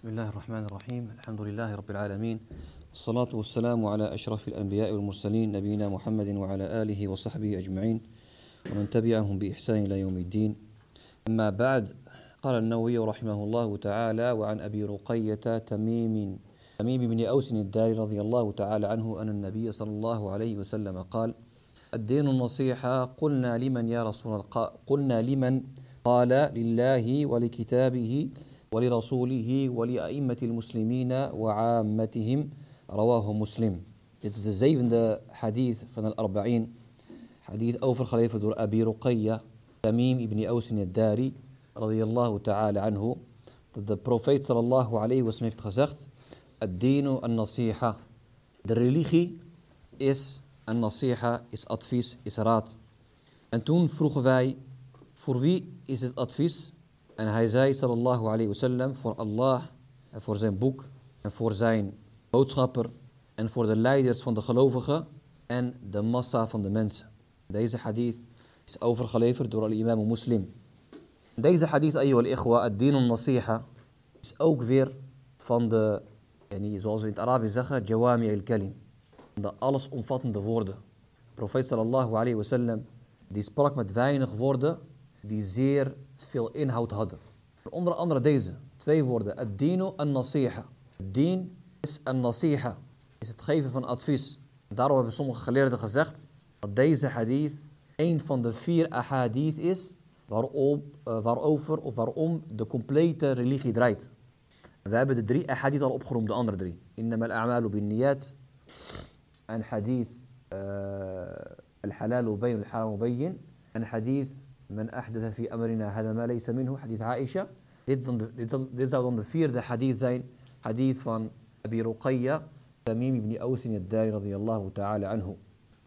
بسم الله الرحمن الرحيم الحمد لله رب العالمين والصلاة والسلام على أشرف الأنبياء والمرسلين نبينا محمد وعلى آله وصحبه أجمعين ومن تبعهم بإحسان إلى يوم الدين أما بعد قال النووي رحمه الله تعالى وعن أبي رقية تميم تميم بن أوس الداري رضي الله تعالى عنه أن النبي صلى الله عليه وسلم قال الدين النصيحة قلنا لمن يا رسول الله قلنا لمن قال لله ولكتابه ولرسوله ولأئمة المسلمين وعامتهم رواه مسلم Dit is de zevende hadith van al-Arba'in. Hadith overgeleverd door Abi Ruqayya, Tamim ibn Aus al-Dari, radiyallahu ta'ala anhu. Dat de profeet sallallahu alayhi wa sallam heeft gezegd, ad is النصيحة is advice is raad. En toen vroegen wij, voor wie is het advies? En hij zei, sallallahu alayhi wasallam, voor Allah en voor zijn boek en voor zijn boodschapper en voor de leiders van de gelovigen en de massa van de mensen. Deze hadith is overgeleverd door al-imam Muslim. Deze hadith, ayyuhal ikhwa, ad-dinun nasiha, is ook weer van de, zoals we in het Arabisch zeggen, jawami al-kalim. De allesomvattende woorden. De profeet sallallahu alayhi wasallam, die sprak met weinig woorden die zeer veel inhoud hadden. Onder andere deze twee woorden. ad en an-nasiha. Dien is een nasiha Is het geven van advies. Daarom hebben sommige geleerden gezegd dat deze hadith een van de vier ahadith is waarop, eh, waarover of waarom de complete religie draait. We hebben de drie ahadith al opgeroemd, de andere drie. Innam al-a'malu bin niyat. En hadith eh, al halal bayn al-haram bayn. En hadith من أحدث في أمرنا هذا ما ليس منه حديث عائشة ديت زاود اون ذا فير ذا حديث زين حديث فان أبي رقية تميم بن أوس الداري رضي الله تعالى عنه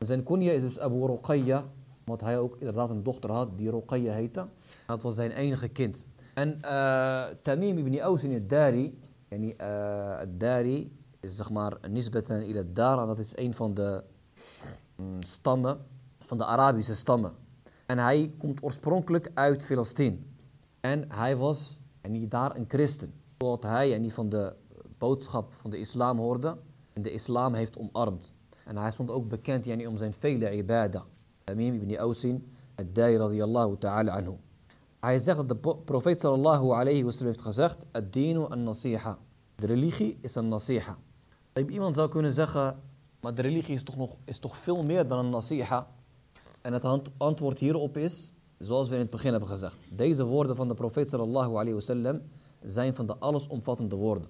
زين كوني إذوس أبو رقية موت هاي أوك إذا ذات الدختر هاد دي رقية هيتا هاتوا زين أين خكنت أن تميم بن أوس الداري يعني الداري uh, الزخمار نسبة إلى الدار هذا إين فان ذا ستامة فان ذا أرابيس ستامة En hij komt oorspronkelijk uit Filistijn. En hij was en daar een christen. Zodat hij en die van de boodschap van de islam hoorde en de islam heeft omarmd. En hij stond ook bekend yani, om zijn vele ibada. Tamim ibn Ausin, Ad-Dai radiyallahu ta'ala anhu. Hij zegt dat de profeet sallallahu alayhi wasallam heeft gezegd, Ad-dinu an-nasiha. De religie is een nasiha. Iemand zou kunnen zeggen, maar de religie is toch, nog, is toch veel meer dan een nasiha. En het antwoord hierop is, zoals we in het begin hebben gezegd. Deze woorden van de profeet sallallahu alayhi wasallam zijn van de allesomvattende woorden.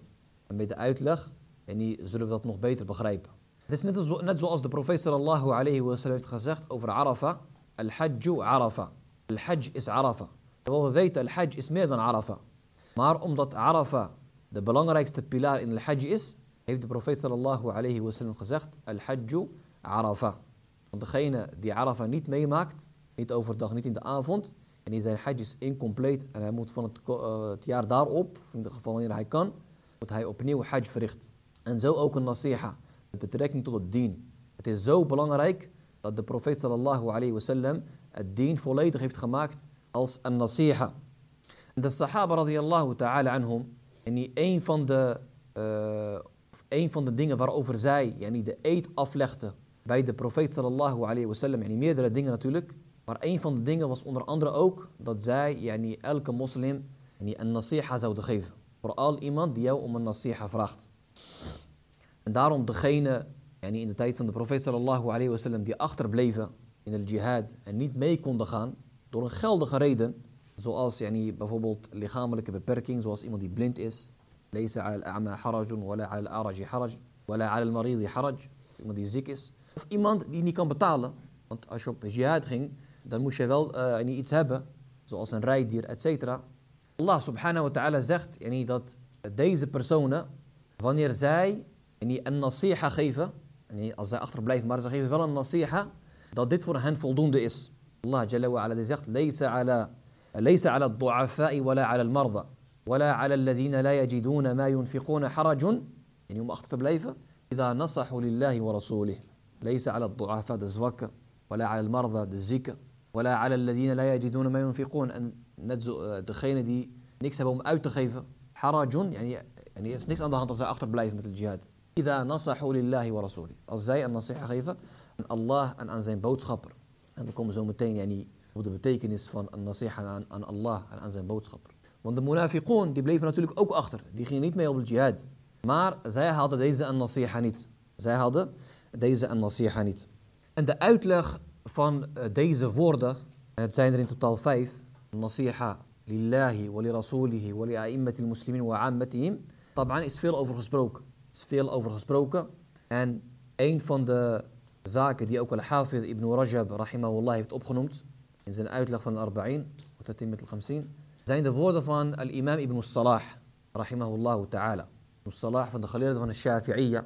En met de uitleg, en die zullen we dat nog beter begrijpen. Het is net, zo, net zoals de profeet sallallahu alayhi wasallam heeft gezegd over Arafah. Al-Hajju Arafah. Al-Hajj is Arafah. Terwijl we weten, Al-Hajj is meer dan Arafah. Maar omdat Arafah de belangrijkste pilaar in Al-Hajj is, heeft de profeet sallallahu alayhi wasallam gezegd, Al-Hajju Arafah. Want degene die Arafah niet meemaakt, niet overdag, niet in de avond, en die zijn hajj is incompleet en hij moet van het, eh, jaar daarop, in ieder geval wanneer hij kan, moet hij opnieuw hajj verrichten. En zo ook een nasiha, met betrekking tot het dien. Het is zo belangrijk dat de profeet sallallahu alayhi wasallam het dien volledig heeft gemaakt als een nasiha. de sahaba radiyallahu ta'ala anhum, en die een van de, uh, van de dingen waarover zij yani de eed aflegden bij de profeet sallallahu alayhi wasallam en in meerdere dingen natuurlijk. Maar een van de dingen was onder andere ook dat zij yani, elke moslim yani, een nasiha zouden geven. Vooral iemand die jou om een nasiha vraagt. En daarom degene yani, in de tijd van de profeet sallallahu alayhi wasallam die achterbleven in de jihad en niet mee konden gaan door een geldige reden. Zoals yani, bijvoorbeeld lichamelijke beperking, zoals iemand die blind is. Lees al a'ma harajun, wala al araji haraj, wala al maridi haraj. Iemand die ziek is. Of iemand die niet kan betalen. Want als je op een jihad ging, dan moest je wel uh, iets hebben. Zoals een rijdier, et cetera. Allah subhanahu wa ta'ala zegt yani, dat deze personen, wanneer zij yani, een nasiha geven, yani, als zij achterblijven, maar ze geven wel een nasiha, dat dit voor hen voldoende is. Allah jalla wa ala die zegt, Leysa ala, leysa ala du'afai wala ala al ولا على الذين لا يجدون ما ينفقون حرج يعني هم أخطف بليفة إذا نصحوا لله ورسوله ليس على الضعفاء دزوك ولا على المرضى دزيك ولا على الذين لا يجدون ما ينفقون ان نتزو دخين آه، دي نكسبهم او تخيف حرج يعني يعني نكس ان هانتر اخطر بلايف مثل الجهاد اذا نصحوا لله ورسوله ازاي النصيحه خيفه ان الله ان انزين بوتس خبر عندكم زومتين يعني وده بتيكنس فان النصيحه ان, أن الله ان انزين بوتس خبر وان المنافقون دي بلايف ناتوليك اوك اخطر دي خينيت ما يوم الجهاد مار زي هذا ديزا النصيحه نيت زي هذا deze en nasiha niet. En de uitleg van eh, deze woorden, het zijn er in totaal vijf, nasiha lillahi wa li rasulihi wa li a'immatil muslimin wa ammatihim, taban is veel over gesproken. Is veel over En een van de zaken die ook al-Hafid ibn Rajab rahimahullah heeft opgenoemd, in zijn uitleg van al-Arba'in, met zijn de woorden van al-imam ibn salah rahimahullah ta'ala. Ibn salah van de geleerde van de Shafi'iyya,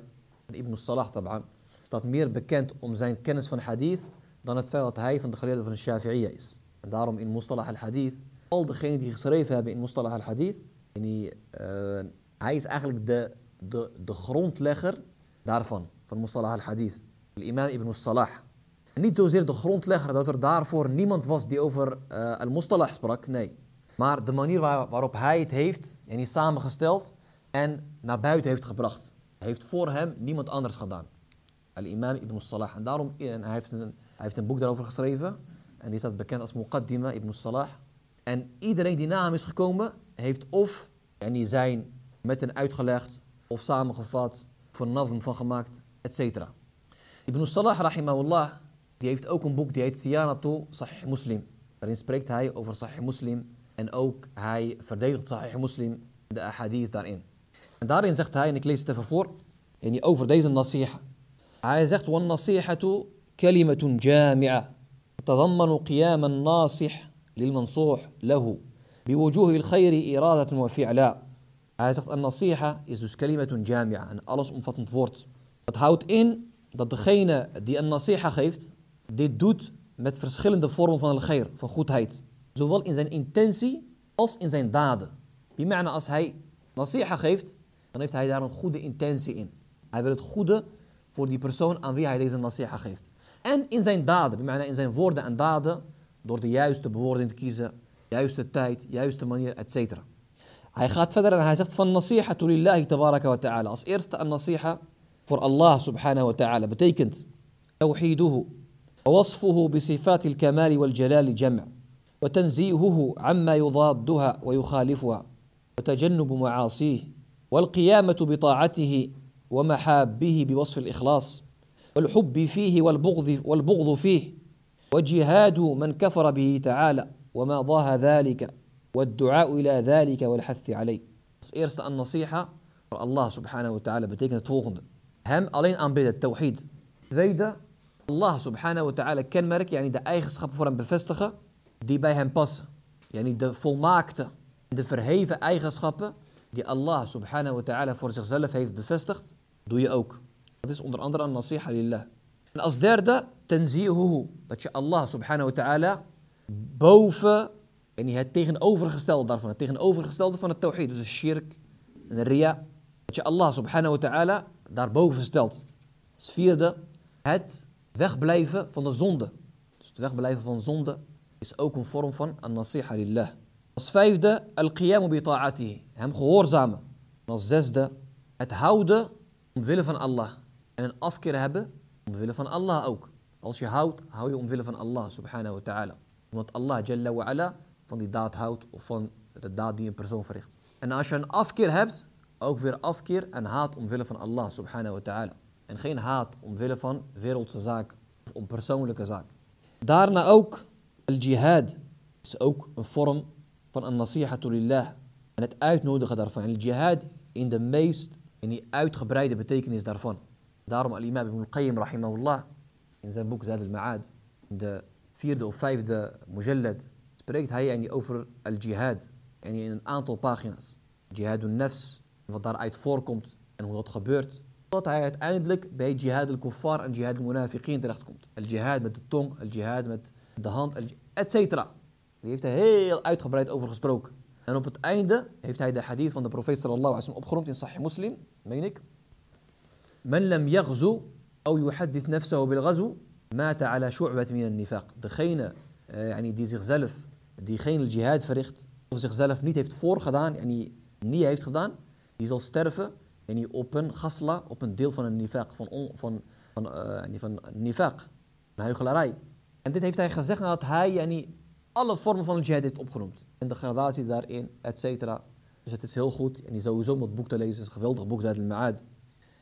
ibn salah taban staat meer bekend om zijn kennis van hadith dan het feit dat hij van de geleerden van de Shafi'iyya is. En daarom in Mustalah al-Hadith, al degenen die geschreven hebben in Mustalah al-Hadith, eh, hij is eigenlijk de, de, de grondlegger daarvan, van Mustalah al-Hadith. Imam ibn Salah. niet zozeer de grondlegger dat er daarvoor niemand was die over eh, al-Mustalah sprak, nee. Maar de manier waarop hij het heeft en samengesteld en naar buiten heeft gebracht, heeft voor hem niemand anders gedaan al-imam Ibn Salah. En daarom, eh, hij, heeft een, hij heeft een boek daarover geschreven. En die staat bekend als Muqaddima Ibn Salah. En iedereen die na hem is gekomen, heeft of en die zijn met een uitgelegd of samengevat, voor van gemaakt, etc. Ibn Salah rahimahullah, die heeft ook een boek die heet Siyanatu Sahih Muslim. Daarin spreekt hij over Sahih Muslim en ook hij verdedigt Sahih Muslim, de ahadith daarin. En daarin zegt hij, en ik lees het even voor, over deze nasiha. عايز اخت والنصيحة كلمة جامعة تتضمن قيام الناصح للمنصوح له بوجوه الخير إرادة وفعلا عايز اخت النصيحة يسوس كلمة جامعة أن ألس أم فاتن فورت تهاوت إن تدخينا دي النصيحة خيفت دي دوت مت فرسخلن فورم فان الخير فان خوت هايت زوال إن زين إنتنسي أص إن زين داد بمعنى أص هاي نصيحة خيفت أنا heeft hij daar een goede intentie in. Hij wil het goede voor die persoon aan wie hij deze nasiha geeft. En in zijn daden, bemijnen in zijn woorden en daden, door de juiste bewoording te kiezen, juiste tijd, juiste manier, etc. Hij gaat verder en hij zegt van nasiha tu lillahi tabaraka wa ta'ala. Als eerste een nasiha voor Allah subhanahu wa ta'ala betekent tawhiduhu, wasfuhu توحيده ووصفه بصفات الكمال والجلال جمع وتنزيهه عما يضادها ويخالفها وتجنب معاصيه والقيامه بطاعته ومحابه بوصف الإخلاص والحب فيه والبغض, والبغض فيه وجهاد من كفر به تعالى وما ضاه ذلك والدعاء إلى ذلك والحث عليه إرست النصيحة الله سبحانه وتعالى بتيكنا توغن هم ألين أم بيد التوحيد ذيدا الله سبحانه وتعالى كان مارك يعني ده أي خصخة بفرن بفستخة دي باي هم بس يعني ده فول ماكتة ده فرهيفة أي خصخة die Allah subhanahu wa ta'ala voor zichzelf heeft bevestigd, doe je ook. Dat is onder andere een nasiha lillah. En als derde, tenzihuhu. Dat je Allah subhanahu wa ta'ala boven, en het tegenovergestelde daarvan, het tegenovergestelde van het tawhid, dus de shirk en de ria. Dat je Allah subhanahu wa ta'ala daarboven stelt. Als vierde, het wegblijven van de zonde. Dus het wegblijven van zonde is ook een vorm van an-nasiha lillah. Als vijfde, al qiyam bi ta'ati, Hem gehoorzamen. En als zesde, het houden omwille van Allah. En een afkeer hebben omwille van Allah ook. Als je houdt, hou je omwille van Allah subhanahu wa ta'ala. Omdat Allah jalla wa ala van die daad houdt of van de daad die een persoon verricht. En als je een afkeer hebt, ook weer afkeer en haat omwille van Allah subhanahu wa ta'ala. En geen haat omwille van wereldse zaak of persoonlijke zaak Daarna ook al-jihad is ook een vorm van een nasihatulillah. En het uitnodigen daarvan. En jihad in de meest, in die uitgebreide betekenis daarvan. Daarom al-imam ibn al-Qayyim rahimahullah in zijn boek Zad al-Ma'ad, de vierde of vijfde mujallad, spreekt hij over al-jihad. in een aantal pagina's. Jihadun nafs, wat daaruit voorkomt en hoe dat gebeurt. Tot hij uiteindelijk bij jihad al-kuffar en jihad al-munafiqin terechtkomt. Al-jihad met de tong, al-jihad met de hand, etc. Die heeft er heel uitgebreid over gesproken. En op het einde heeft hij de hadith van de profeet sallallahu alaihi wasallam opgerond in Sahih Muslim, meen ik. lam yaghzu aw yuhaddith nafsahu bil ghazw mata ala shu'bat min an-nifaq. Degene eh, die zichzelf die geen jihad verricht of zichzelf niet heeft voorgedaan en yani niet heeft gedaan, die zal sterven en yani op een gasla, op een deel van een nifaq van on, van van, uh, van nifaq, een huichelarij. En dit heeft hij gezegd nadat hij yani, alle vormen van jihad heeft opgenoemd. En de gradaties daarin, et cetera. Dus het is heel goed. En je sowieso om dat boek te lezen. Het is een geweldig boek, Zaid al-Ma'ad.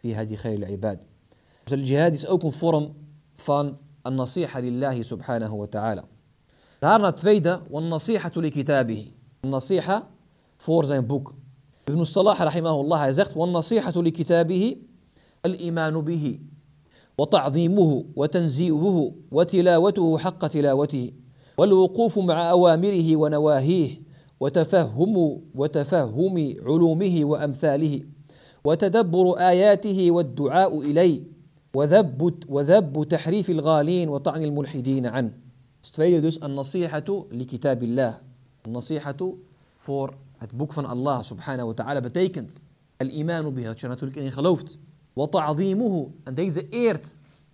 Die had hadi khayl ibad. Dus de jihad is ook een vorm van een nasiha lillahi subhanahu wa ta'ala. Daarna النصيحة لله سبحانه وتعالى دارنا تفيدة والنصيحة لكتابه النصيحة فور زين بوك ابن الصلاح رحمه الله زخت والنصيحة لكتابه الإيمان به وتعظيمه وتنزيهه وتلاوته حق تلاوته والوقوف مع أوامره ونواهيه وتفهم وتفهم علومه وأمثاله وتدبر آياته والدعاء إليه وذب وذب تحريف الغالين وطعن الملحدين عنه استفيد النصيحة لكتاب الله النصيحة فور het فن الله Allah وتعالى بتيكنت الإيمان به dat je natuurlijk in وتعظيمه ان deze eert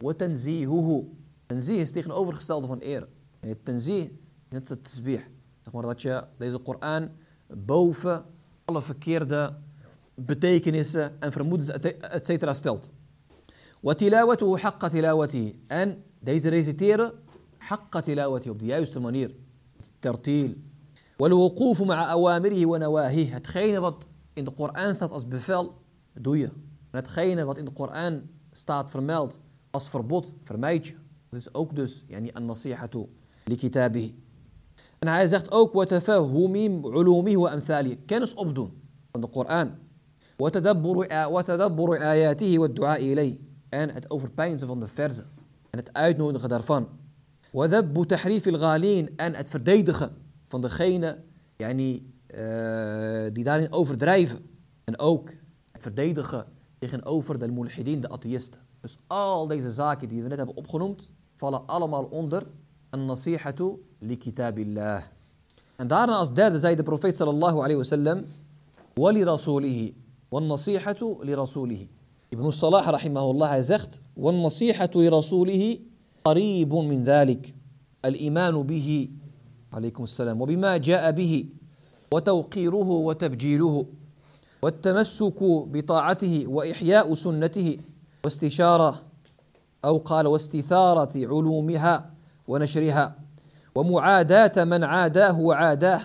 وتنزيهه تنزيه اوفر tegenovergestelde van اير يعني التنزيه جنت التسبيح تقمر داتشا دايز القرآن بوفا الله فكير دا بتيكنيسة أن فرمودز أتسيترا ستلت وتلاوته حق تلاوته أن دايز ريزيتير حق تلاوته وبدي يا يستمونير الترتيل والوقوف مع أوامره ونواهيه أتخين بط إن القرآن ستات أس بفعل دوية أتخين بط إن القرآن ستات فرميلت أس فربط فرميتش This is يعني النصيحة En hij zegt ook, en Kennis opdoen van de Koran. wat En het overpeinzen van de verzen en het uitnodigen daarvan. En het verdedigen van degene yani, uh, die daarin overdrijven. En ook het verdedigen tegenover de mulhidin, de atheïsten. Dus al deze zaken die we net hebben opgenoemd, vallen allemaal onder النصيحة لكتاب الله أن دارنا أصداد زايد zei صلى الله عليه وسلم ولرسوله والنصيحة لرسوله ابن الصلاح رحمه الله زخت والنصيحة لرسوله قريب من ذلك الإيمان به عليكم السلام وبما جاء به وتوقيره وتبجيله والتمسك بطاعته وإحياء سنته واستشارة أو قال واستثارة علومها ونشرها ومعاداة من عاداه وعاداه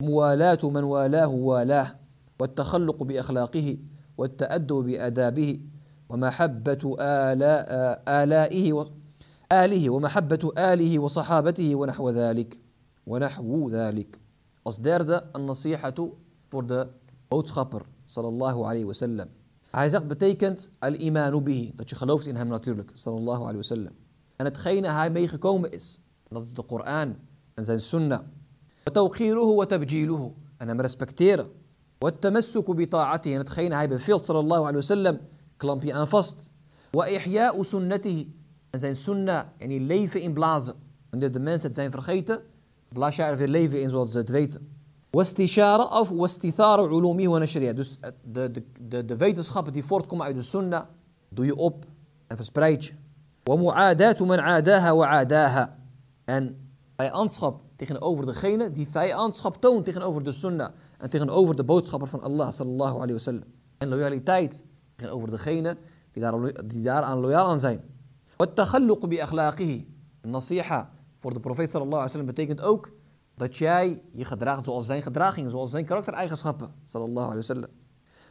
موالاة من والاه والاه والتخلق بأخلاقه والتأدب بأدابه ومحبة آلاء آلائه و آله ومحبة آله وصحابته ونحو ذلك ونحو ذلك أصدار النصيحة فرد أوتخبر صلى الله عليه وسلم عايزك بتيكنت الإيمان به تشي إنها من صلى الله عليه وسلم en hetgene hij meegekomen is. En dat is de Koran en zijn sunnah. وتوقيره وتبجيله en hem respecteren. والتمسك بطاعته en hetgene hij beveelt sallallahu alayhi wasallam klamp je aan vast. وإحياء سنته en zijn sunnah en die leven inblazen. Wanneer de mensen het zijn vergeten, blaas je er weer leven in zoals ze het weten. واستشارة أو واستثار علومه ونشرها dus de, de, de, de wetenschappen die voortkomen uit de sunnah doe je op en verspreid je من عاداها en vijandschap tegenover degene die vijandschap toont tegenover de sunnah en tegenover de boodschapper van Allah sallallahu alayhi en loyaliteit tegenover degene die, daar, daaraan loyaal aan zijn والتخلق بأخلاقه nasiha voor de profeet sallallahu alayhi wasallam betekent ook dat jij je gedraagt zoals zijn gedragingen, zoals zijn karaktereigenschappen sallallahu alayhi wasallam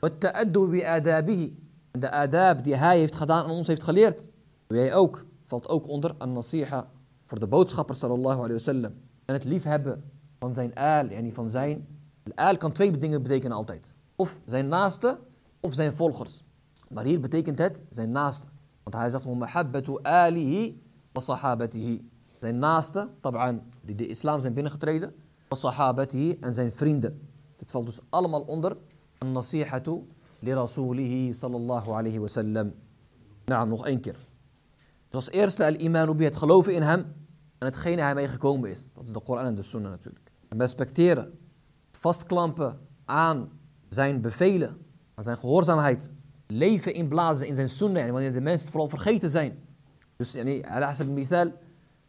والتأدب بآدابه de adab die hij heeft gedaan en ons heeft geleerd Jij ook valt ook onder an-nasiha voor de boodschapper sallallahu alayhi wasallam. En het liefhebben van zijn aal, yani van zijn. Aal kan twee dingen betekenen altijd. Of zijn naaste, of zijn volgers. Maar hier betekent het zijn naaste. Want hij zegt, mahabbatu alihi wa sahabatihi. Zijn naaste, tabaan, die de islam zijn binnengetreden. Wa sahabatihi en zijn vrienden. Het valt dus allemaal onder an nasiha li rasulihi sallallahu alayhi wasallam. Nou, nog één keer. Dus als eerste al-iman het geloven in hem en hetgene hij mee gekomen is. Dat is de Koran en de Sunnah natuurlijk. En respecteren, vastklampen aan zijn bevelen, aan zijn gehoorzaamheid. Leven inblazen in zijn Sunnah, wanneer de mensen vooral vergeten zijn. Dus al-Ahsab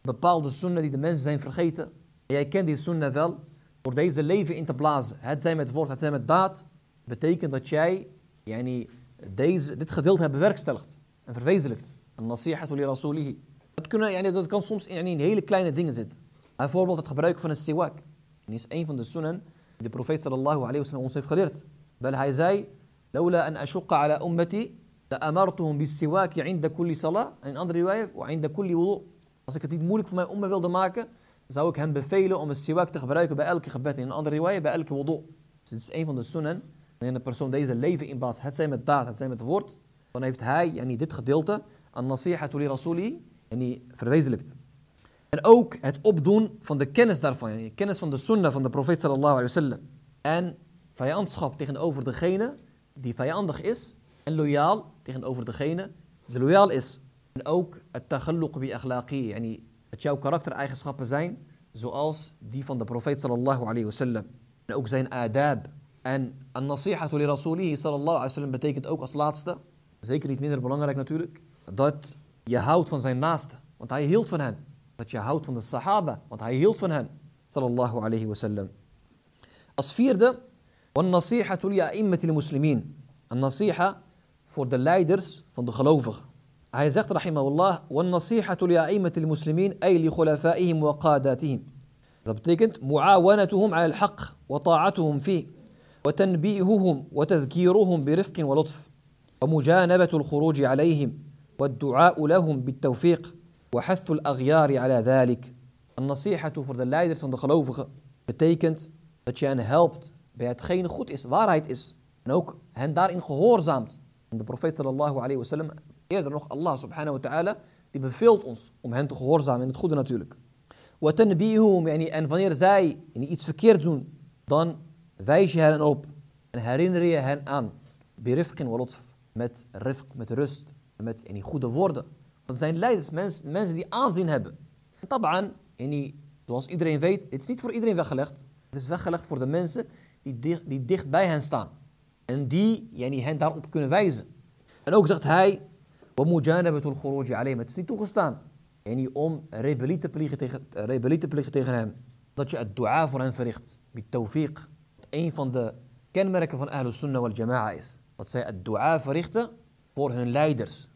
bepaalde Sunnah die de mensen zijn vergeten. En jij kent die Sunnah wel, door deze leven in te blazen. Het zijn met woord, het zijn met daad. Betekent dat jij yani, deze, dit gedeelte hebt bewerkstelligd en verwezenlijkt. An-nasiha li rasulihi. Dat, kunnen, yani, dat kan soms yani, in hele kleine dingen zitten. Bijvoorbeeld het gebruik van een siwak. Dat is een van de sunnen die de profeet sallallahu alayhi wa sallam ons heeft geleerd. Wel hij zei, لولا أن أشق على أمتي لأمرتهم بالسواك عند كل صلاة en in andere riwaya, عند كل wudu. Als ik het niet moeilijk voor mijn umma wilde maken, zou ik hem bevelen om een siwak te gebruiken bij elke gebed. En in een andere riwaya, bij elke wudu. Dus dit is een van de sunnen waarin de persoon deze leven inblaast. Het zijn met daad, het zijn met woord. Dan heeft hij, en yani dit gedeelte, an nasiha li rasuli, en die verwezenlijkt. En ook het opdoen van de kennis daarvan, yani kennis van de sunnah van de profeet sallallahu alayhi wasallam. En vijandschap tegenover degene die vijandig is en loyaal tegenover degene die loyaal is. En ook het taghalluq bi akhlaqi, yani het jouw karaktereigenschappen zijn zoals die van de profeet sallallahu alayhi wasallam. En ook zijn adab. En an nasiha li Rasuli sallallahu alayhi wasallam betekent ook als laatste, zeker niet minder belangrijk natuurlijk, dat je houdt van zijn naaste, want hij hield van hen. Dat je houdt van de sahaba, want hij hield van hen. Sallallahu alayhi wa sallam. Als vierde, een nasiha والنصيحة لأئمة muslimin. Een nasiha voor de leiders van de gelovigen. Hij zegt, rahimahullah, nasiha muslimin, ay li khulafa'ihim wa qadatihim. Dat betekent mu'awanatuhum معاونتهم على الحق وطاعتهم فيه وتنبيههم وتذكيرهم برفق ولطف ومجانبة الخروج عليهم والدعاء لهم بالتوفيق وحث الأغيار على ذلك النصيحة voor de leiders van de gelovigen betekent dat je hen helpt bij hetgene goed is, waarheid is. En ook hen daarin gehoorzaamt. En de profeet sallallahu alayhi wa sallam eerder nog Allah subhanahu wa ta'ala, die beveelt ons om hen te gehoorzamen in het goede natuurlijk. وتنبيههم يعني en wanneer zij iets verkeerd doen, dan wijs je hen op en herinner je hen aan. wa ولطف met rifq, met rust met die goede woorden. Dat zijn leiders, mensen, mensen die aanzien hebben. En zoals iedereen weet, het is niet voor iedereen weggelegd. Het is weggelegd voor de mensen die, dicht, die dicht bij hen staan. En die yani, hen daarop kunnen wijzen. En ook zegt hij, Het is niet toegestaan niet om rebellie te, plegen tegen, eh, rebellie te plegen tegen hem. Dat je het dua voor hem verricht. Met tawfiq. Een van de kenmerken van Ahlus Sunnah wal Jama'a is. Dat zij het dua verrichten voor hun leiders.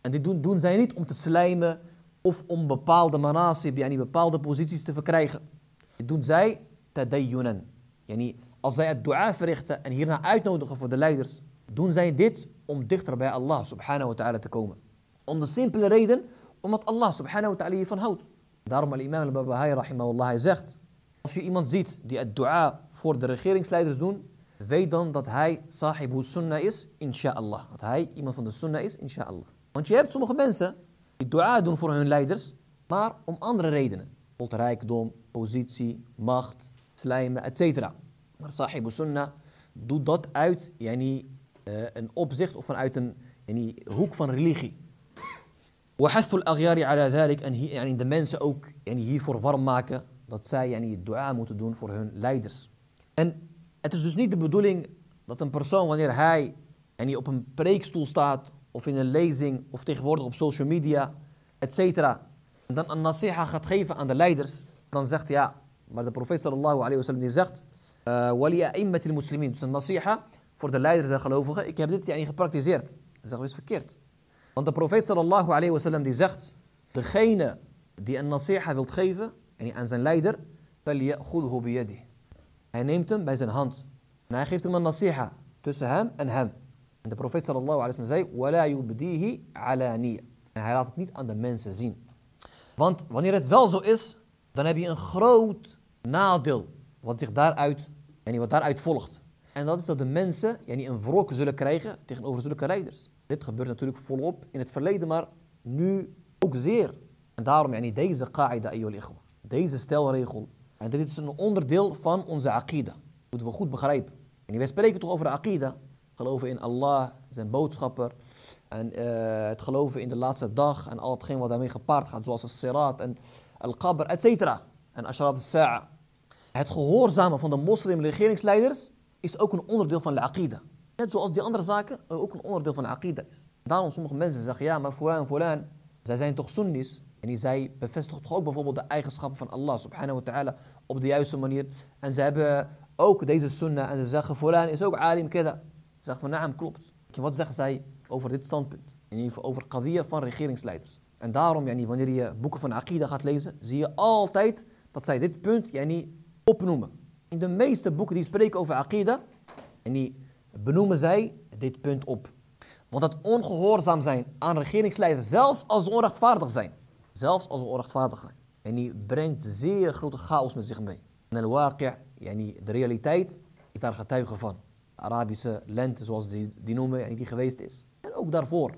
En dit doen, doen zij niet om te slijmen of om bepaalde manasib, yani bepaalde posities te verkrijgen. Dit doen zij tadayyunan. Yani als zij het dua verrichten en hierna uitnodigen voor de leiders, doen zij dit om dichter bij Allah subhanahu wa ta'ala te komen. Om de simpele reden, omdat Allah subhanahu wa ta'ala hiervan houdt. Daarom al-imam al-Babahai rahimahullah, hij zegt, als je iemand ziet die het dua voor de regeringsleiders doen, Weet dan dat hij sahibu sunnah is, insha'Allah. Dat hij iemand van de sunnah is, insha'Allah. Want je hebt sommige mensen die dua doen voor hun leiders, maar om andere redenen. Tot rijkdom, positie, macht, slijmen, etc. Maar sahibu sunnah doet dat uit yani, eh, een opzicht of vanuit een yani, hoek van religie. En de mensen ook يعني hiervoor warm maken dat zij yani, dua moeten doen voor hun leiders. En het is dus niet de bedoeling dat een persoon, wanneer hij en die op een preekstoel staat, of in een lezing, of tegenwoordig op social media, etc. En dan een nasiha gaat geven aan de leiders, dan zegt ja, maar de profeet sallallahu alayhi wa sallam die zegt, eh, al muslimin. Dus een nasiha voor de leiders en gelovigen, ik heb dit niet gepraktiseerd. Dat zeggen we is verkeerd. Want de profeet sallallahu alayhi wa die zegt, degene die een nasiha wilt geven, en aan zijn leider, goed بِيَدِهِ hij neemt hem bij zijn hand. En hij geeft hem een nasiha tussen hem en hem. En de profeet sallallahu alayhi wa zei, "Wala En hij laat het niet aan de mensen zien. Want wanneer het wel zo is, dan heb je een groot nadeel wat zich daaruit, en wat daaruit volgt. En dat is dat de mensen yani een wrok zullen krijgen tegenover zulke leiders. Dit gebeurt natuurlijk volop in het verleden, maar nu ook zeer. En daarom yani deze qaida, deze stelregel en dit is een onderdeel van onze aqida. Moeten we goed begrijpen. En wij spreken toch over aqida. Geloven in Allah, zijn boodschapper. En eh, het geloven in de laatste dag. En al hetgeen wat daarmee gepaard gaat. Zoals de sirat en al-qabr, et cetera. En asharat al-sa'a. Het gehoorzamen van de moslim regeringsleiders is ook een onderdeel van de aqida. Net zoals die andere zaken ook een onderdeel van de aqida is. Daarom sommige mensen zeggen, ja maar fulaan, fulaan. Zij zijn toch sunnis? die zij bevestigt toch ook bijvoorbeeld de eigenschappen van Allah subhanahu wa ta'ala op de juiste manier. En ze hebben ook deze sunnah en ze zeggen, vooraan is ook alim keda. Ze zeggen van naam, klopt. Wat zeggen zij over dit standpunt? In ieder geval over qadiyah van regeringsleiders. En daarom, yani, wanneer je boeken van Aqida gaat lezen, zie je altijd dat zij dit punt yani, opnoemen. In de meeste boeken die spreken over Aqida, yani, benoemen zij dit punt op. Want het ongehoorzaam zijn aan regeringsleiders, zelfs als ze onrechtvaardig zijn, zelfs als een zijn, En die brengt zeer grote chaos met zich mee. En al yani de realiteit, is daar getuige van. De Arabische lente, zoals die, die noemen, yani die geweest is. En ook daarvoor.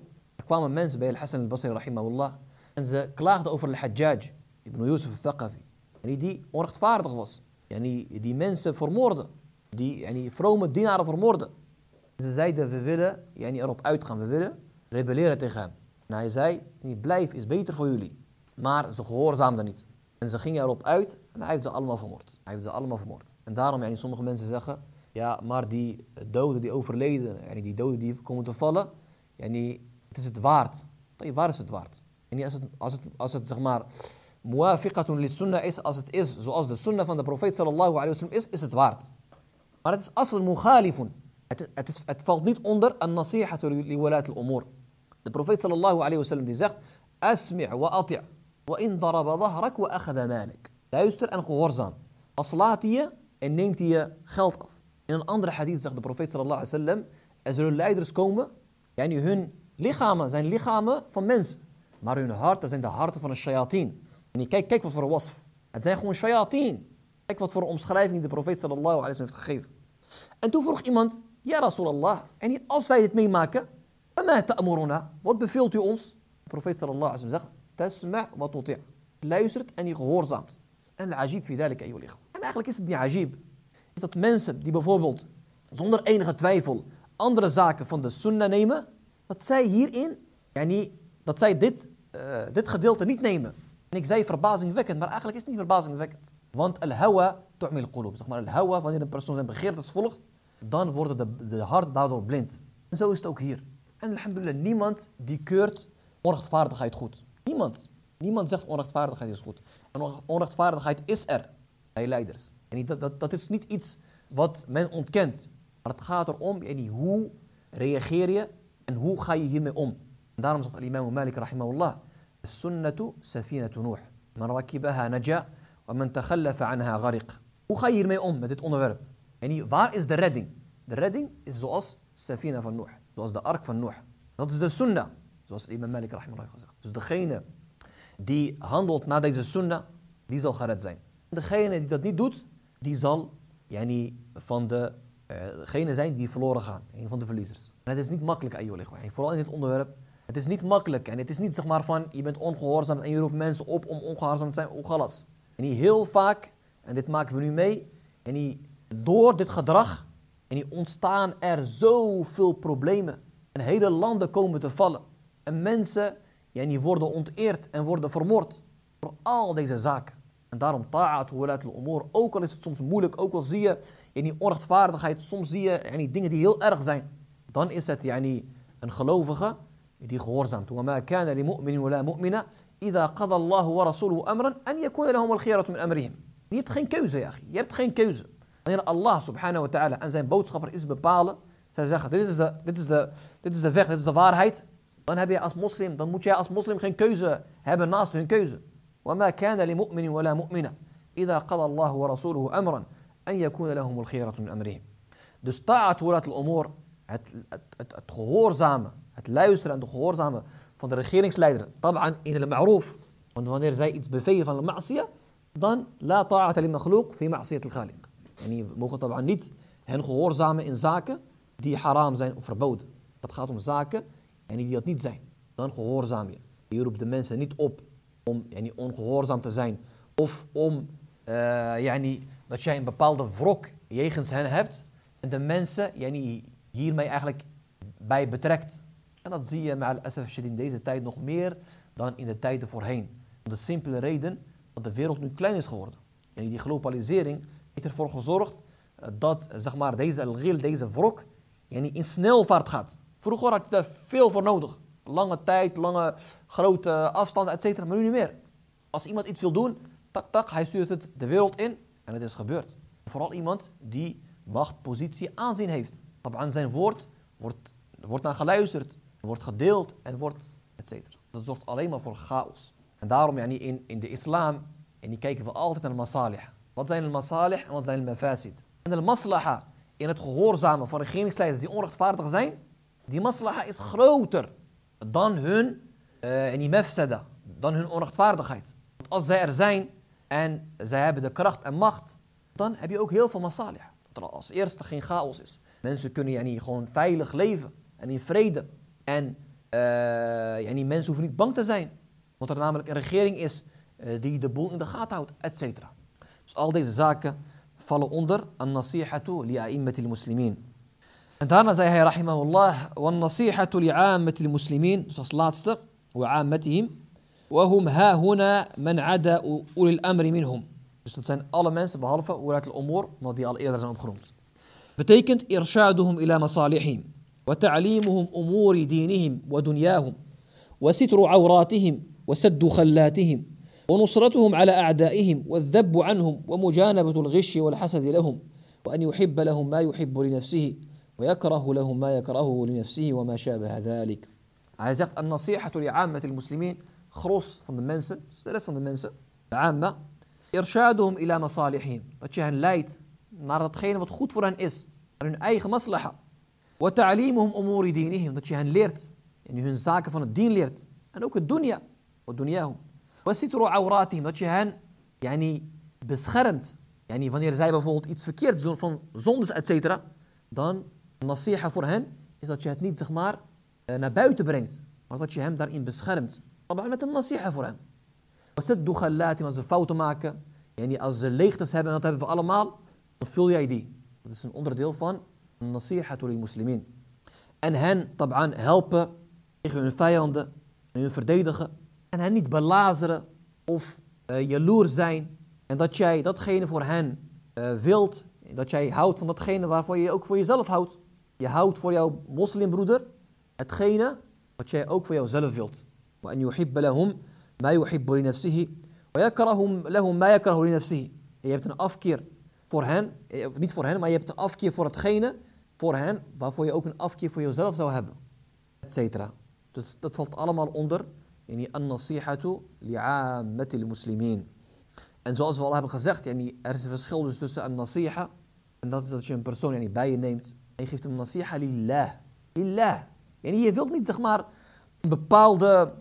kwamen mensen bij al-Hassan al-Basri, rahimahullah. En ze klaagden over al-Hajjaj, ibn Yusuf al-Thaqafi. Yani die onrechtvaardig was. Yani die mensen vermoorden. Die yani vrome dienaren vermoorden. Ze zeiden, we willen yani erop uitgaan, we willen rebelleren tegen hem. En nou, hij zei, blijf is beter voor jullie. Maar ze gehoorzaamden niet. En ze gingen erop uit en hij heeft ze allemaal vermoord. Hij heeft ze allemaal vermoord. En daarom, yani, sommige mensen zeggen, ja, maar die doden die overleden, yani, die doden die komen te vallen, yani, het is het waard. Waar is het waard? En als het, als het, als het zeg maar, muafiqatun li sunnah is, als het is zoals de sunnah van de profeet sallallahu alayhi sallam, is, is het waard. Maar het is asl mughalifun. Het, het, het valt niet onder een nasihatu li al-umur. De profeet sallallahu alayhi sallam die zegt, asmi' wa ati'. وَإِنْ Luister en gehoorzaam. Als laat hij je en neemt hij je geld af. In een andere hadith zegt de profeet sallallahu alaihi er zullen leiders komen, yani hun lichamen zijn lichamen van mensen, maar hun harten zijn de harten van een shayateen. En kijk, kijk wat voor wasf. Het zijn gewoon shayateen. Kijk wat voor omschrijving de profeet sallallahu heeft gegeven. En toen vroeg iemand, ja Rasulallah, en als wij dit meemaken, wat beveelt u ons? De profeet sallallahu alaihi zegt, تسمع luistert en je gehoorzaamt. En al-ajib fi En eigenlijk is het niet ajib. Is dat mensen die bijvoorbeeld zonder enige twijfel andere zaken van de sunnah nemen, dat zij hierin, yani, dat zij dit, eh, dit gedeelte niet nemen. En ik zei verbazingwekkend, maar eigenlijk is het niet verbazingwekkend. Want al-hawa tu'mil qulub. Zeg maar al-hawa, wanneer een persoon zijn begeertes dus volgt, dan worden de, de harten daardoor blind. En zo is het ook hier. En alhamdulillah, niemand die keurt onrechtvaardigheid goed. Niemand. Niemand zegt onrechtvaardigheid is goed. En onrechtvaardigheid is er bij leiders. En dat, dat, dat is niet iets wat men ontkent. Maar het gaat erom en hoe reageer je en hoe ga je hiermee om. daarom zegt imam Malik rahimahullah. Sunnatu safinatu nuh. Man rakibaha naja wa man takhallafa anha ghariq. Hoe ga je hiermee om met dit onderwerp? En waar is de redding? De redding is zoals safina van Noach. Zoals de ark van Noach. Dat is de Sunna. Zoals Imam Malik rahimahullah gezegd. Dus degene die handelt naar deze sunnah, die zal gered zijn. Degene die dat niet doet, die zal yani, van de, eh, degene zijn die verloren gaan. Een van de verliezers. En het is niet makkelijk, ayyul Vooral in dit onderwerp. Het is niet makkelijk. En het is niet zeg maar van, je bent ongehoorzaam en je roept mensen op om ongehoorzaam te zijn. Oegalas. En die heel vaak, en dit maken we nu mee, en die door dit gedrag, en die ontstaan er zoveel problemen. En hele landen komen te vallen. En mensen yani, worden onteerd en worden vermoord door al deze zaken. En daarom ta'at, huwalat al-umur. Ook al is het soms moeilijk, ook al zie je yani, onrechtvaardigheid, soms zie je yani, dingen die heel erg zijn. Dan is het yani, een gelovige die gehoorzaamt. وَمَا كَانَ لِمُؤْمِنٍ وَلَا مُؤْمِنَ إِذَا قَضَى اللَّهُ وَرَسُولُهُ أَمْرًا أَنْ يَكُونَ لَهُمُ الْخِيَرَةُ مِنْ أَمْرِهِمْ Je hebt geen keuze, ja. Je hebt geen keuze. Wanneer Allah subhanahu wa ta'ala en zijn boodschapper is bepalen, zij zeggen dit is, de, dit, is de, dit is de weg, dit is de waarheid, Dan heb je als moslim, dan moet jij als moslim geen keuze hebben naast hun keuze. وما كان لمؤمن ولا مؤمنة إذا قضى الله ورسوله أمرا أن يكون لهم الخيرة من أمرهم. Dus taat ولاة الأمور, het, het, het, het gehoorzamen, het luisteren en het gehoorzamen van de regeringsleider. taban in de ma'roof. Want wanneer zij iets bevelen van de ma'asiyah, dan la ta'at li makhluq fi ma'asiyat al-khaliq. En je mogen taban niet hen gehoorzamen in zaken die haram zijn of verboden. Dat gaat om zaken en die dat niet zijn, dan gehoorzaam je. Je roept de mensen niet op om yani, ongehoorzaam te zijn of om uh, eh, yani, dat jij een bepaalde wrok jegens hen hebt en de mensen yani, hiermee eigenlijk bij betrekt. En dat zie je met al in deze tijd nog meer dan in de tijden voorheen. Om de simpele reden dat de wereld nu klein is geworden. En die globalisering heeft ervoor gezorgd eh, dat eh, zeg maar, deze al deze wrok in snelvaart gaat. Vroeger had je daar veel voor nodig. Lange tijd, lange grote afstanden, etc. Maar nu niet meer. Als iemand iets wil doen, tak tak, hij stuurt het de wereld in en het is gebeurd. Vooral iemand die macht, positie, aanzien heeft. Aan zijn woord wordt, wordt naar geluisterd, wordt gedeeld en wordt et cetera. Dat zorgt alleen maar voor chaos. En daarom niet in, in de islam, en die kijken we altijd naar de masalih. Wat zijn de masalih en wat zijn de mafasid? En de maslaha, in het gehoorzamen van regeringsleiders die onrechtvaardig zijn, die maslaha is groter dan hun uh, die mefsada, dan hun onrechtvaardigheid. Want als zij er zijn en zij hebben de kracht en macht, dan heb je ook heel veel masalih. Dat er als eerste geen chaos is. Mensen kunnen yani, gewoon veilig leven en in vrede. En uh, eh, yani, mensen hoeven niet bang te zijn. Want er namelijk een regering is eh, die de boel in de gaten houdt, et cetera. Dus al deze zaken vallen onder an-nasihatu li'a'immatil muslimin. انتهينا زيها رحمه الله والنصيحة لعامة المسلمين صلاة وعامتهم وهم ها هنا من عدا أولي الأمر منهم Dus dat zijn alle mensen behalve Ulat al-Umur, maar die al eerder zijn opgenoemd. Betekent irshaduhum ila masalihim. Wa ta'limuhum umuri dinihim wa dunyahum. Wa sitru awratihim. Wa saddu khallatihim. Wa nusratuhum ala a'daihim. Wa dhabbu anhum. Wa mujanabatu al-ghishi wal hasad lahum. Wa an yuhibba lahum ma yuhibbu li nafsihi. ويكره له ما يكرهه لنفسه وما شابه ذلك عزق النصيحة لعامة المسلمين خروص فن المنسن سترس فن المنسن عامة إرشادهم إلى مصالحهم وتشهن لايت نار تخين وتخوت فران إس أن أي مصلحة وتعليمهم أمور دينهم وتشهن ليرت يعني هن ساكة فن الدين ليرت أنا أوك الدنيا ودنياهم وستر عوراتهم وتشهن يعني بسخرمت يعني فنير زايبة فولت إتس فكيرت زون فن زوندس أتسيترا دان nasiha voor hen is dat je het niet zeg maar eh, naar buiten brengt, maar dat je hem daarin beschermt. Maar met een nasiha voor hen. Wasaddu khallatim als ze fouten maken, en als ze leegtes hebben, en dat hebben we allemaal, dan vul jij die. Dat is een onderdeel van nasiha de muslimin. En hen tabaan helpen tegen hun vijanden en hun verdedigen. En hen niet belazeren of uh, jaloers zijn. En dat jij datgene voor hen eh, wilt, dat jij houdt van datgene waarvoor je ook voor jezelf houdt. Je houdt voor jouw moslimbroeder hetgene wat jij ook voor jouzelf wilt. En je hebt een afkeer voor hen, eh, of niet voor hen, maar je hebt een afkeer voor hetgene voor hen waarvoor je ook een afkeer voor jezelf zou hebben. Etcetera. Dus dat valt allemaal onder in an-nasihatu muslimin. En zoals we al hebben gezegd, er is een verschil dus tussen een en dat is dat je een persoon bij je neemt en je geeft hem nasiha lillah. Lillah. En je wilt niet zeg maar een bepaalde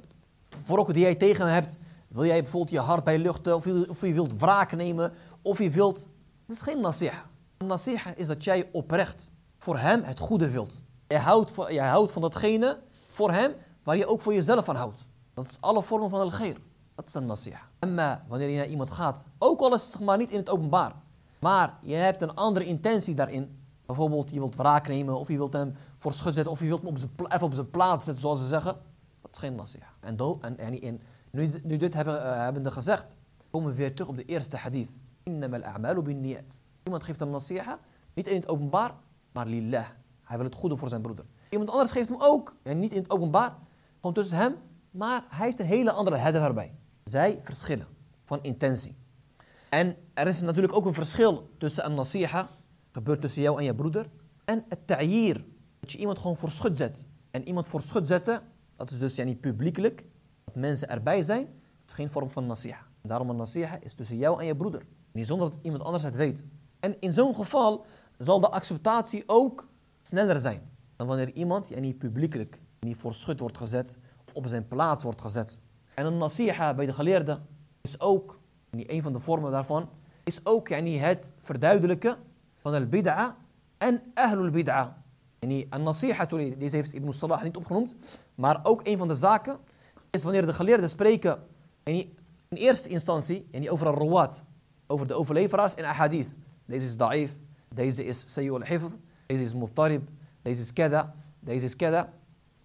wrok die jij tegen hem hebt. Wil jij bijvoorbeeld je hart bij luchten eh, of je, of je wilt wraak nemen. Of je wilt... Het is geen nasiha. Nasiha is dat jij oprecht voor hem het goede wilt. Jij houdt van, jij houdt van datgene voor hem waar je ook voor jezelf van houdt. Dat is alle vormen van al geer. Dat is een nasiha. Maar wanneer je naar iemand gaat, ook al is het zeg maar niet in het openbaar. Maar je hebt een andere intentie daarin Bijvoorbeeld, je wilt wraak nemen, of je wilt hem voor schut zetten, of je wilt hem op zijn even op zijn plaats zetten, zoals ze zeggen. Dat is geen nasiha. En, do, en, en, en nu, nu dit hebben, eh, hebben de gezegd, komen we weer terug op de eerste hadith. Innamal a'malu bin niyat. Iemand geeft een nasiha, niet in het openbaar, maar lillah. Hij wil het goede voor zijn broeder. Iemand anders geeft hem ook, en niet in het openbaar, gewoon tussen hem, maar hij heeft een hele andere header erbij. Zij verschillen van intentie. En er is natuurlijk ook een verschil tussen een nasiha gebeurt tussen jou en je broeder. En het ta'ir dat je iemand gewoon voor schut zet. En iemand voor schut zetten, dat is dus niet publiekelijk, dat mensen erbij zijn, is geen vorm van nasiha. Daarom een nasiha is tussen jou en je broeder. Niet zonder dat iemand anders het weet. En in zo'n geval zal de acceptatie ook sneller zijn dan wanneer iemand ja, niet publiekelijk niet voor schut wordt gezet of op zijn plaats wordt gezet. En een nasiha bij de geleerden is ook, niet een van de vormen daarvan, is ook ja, niet het verduidelijken van al-bid'a en ahlul bid'a. En de nasiha deze heeft Ibn Salah niet opgenoemd, maar ook een van de zaken is wanneer de geleerden spreken en in eerste instantie en over al-ruwat, over de overleveraars en ahadith. Deze is da'if, deze is sayyul al deze is multarib, deze is kada, deze is kada.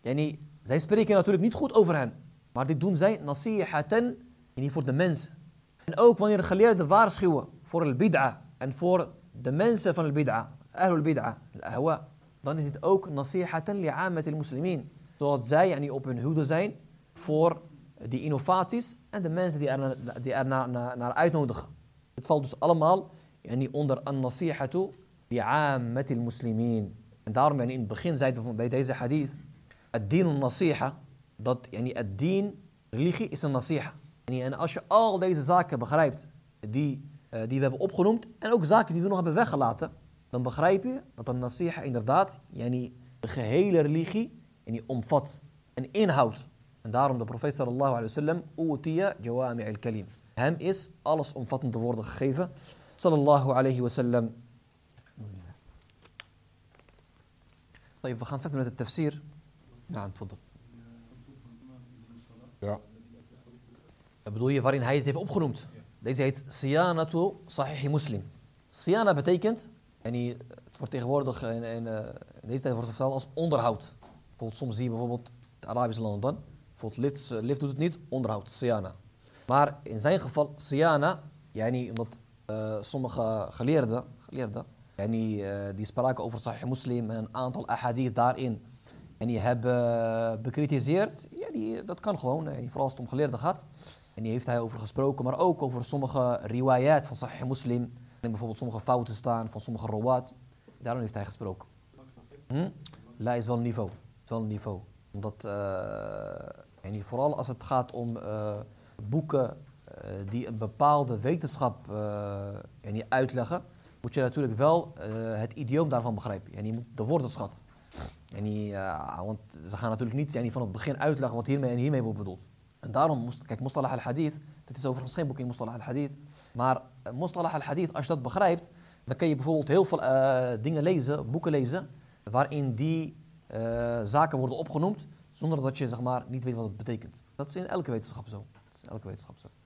Yani, zij spreken natuurlijk niet goed over hen, maar dit doen zij nasihatan yani voor de mensen. En ook wanneer de geleerden waarschuwen voor al-bid'a en voor de mensen van al-bid'a, al bida al-ahwa, dan is het ook nasihatan al muslimin Zodat zij yani, op hun hoede zijn voor die innovaties en de mensen die er, die naar, uitnodigen. Het valt dus allemaal yani, onder an-nasihatu li'amat al-muslimin. En daarom yani, in het begin zeiden we bij deze hadith, ad-din nasiha dat yani, ad-din, religie is een nasiha. en als je al deze zaken begrijpt die eh, die we hebben opgenoemd en ook zaken die we nog hebben weggelaten, dan begrijp je dat een nasiha inderdaad yani, de gehele religie die omvat en inhoudt. En daarom de profeet sallallahu alayhi wa sallam, jawami' al-kalim. Hem is allesomvattend te worden gegeven, sallallahu alayhi wa sallam. We gaan verder met het tafsir. Ja, tfaddel. Ja. Bedoel je waarin hij het heeft opgenoemd? Deze heet Siyanatu Sahih Muslim. Siyana betekent, en het wordt tegenwoordig in, in, eh, deze tijd wordt als onderhoud. Bijvoorbeeld, soms zie je bijvoorbeeld de Arabische landen dan. Bijvoorbeeld eh, lift, doet het niet, onderhoud, Siyana. Maar in zijn geval, Siyana, yani, omdat eh, sommige geleerden, geleerden yani, die spraken over Sahih Muslim en een aantal ahadith daarin. En die hebben bekritiseerd, ja, dat kan gewoon, vooral als het om geleerden gaat. En die heeft hij over gesproken, maar ook over sommige riwayat van Sahih Muslim. En bijvoorbeeld sommige fouten staan van sommige rawat. Daarom heeft hij gesproken. Hm? is wel een niveau. wel een niveau. Omdat, uh, eh, en vooral als het gaat om eh, boeken eh, die een bepaalde wetenschap en die uitleggen, moet je natuurlijk wel het idioom daarvan begrijpen. En je moet de woorden schatten. En die, want ze gaan natuurlijk niet van het begin uitleggen wat hiermee en hiermee wordt bedoeld. En daarom, kijk, Mustalah al-Hadith, dit is overigens geen boek in Mustalah al-Hadith, maar eh, Mustalah al-Hadith, als je dat begrijpt, dan kun je bijvoorbeeld heel veel eh, dingen lezen, boeken lezen, waarin die eh, zaken worden opgenoemd, zonder dat je zeg maar, niet weet wat het betekent. Dat is in elke wetenschap zo. Dat is in elke wetenschap zo.